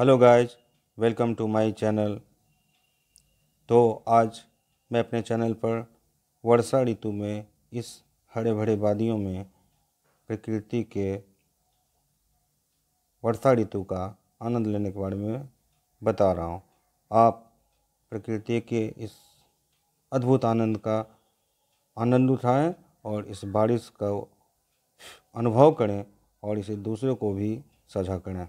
hello guys welcome to my channel तो आज मैं अपने चैनल पर वर्षा ऋतु में इस हरे भरे वादियों में प्रकृति के वर्षा ऋतु का आनंद लेने के बारे में बता रहा हूँ आप प्रकृति के इस अद्भुत आनंद का आनंद उठाएं और इस बारिश का अनुभव करें और इसे दूसरों को भी साझा करें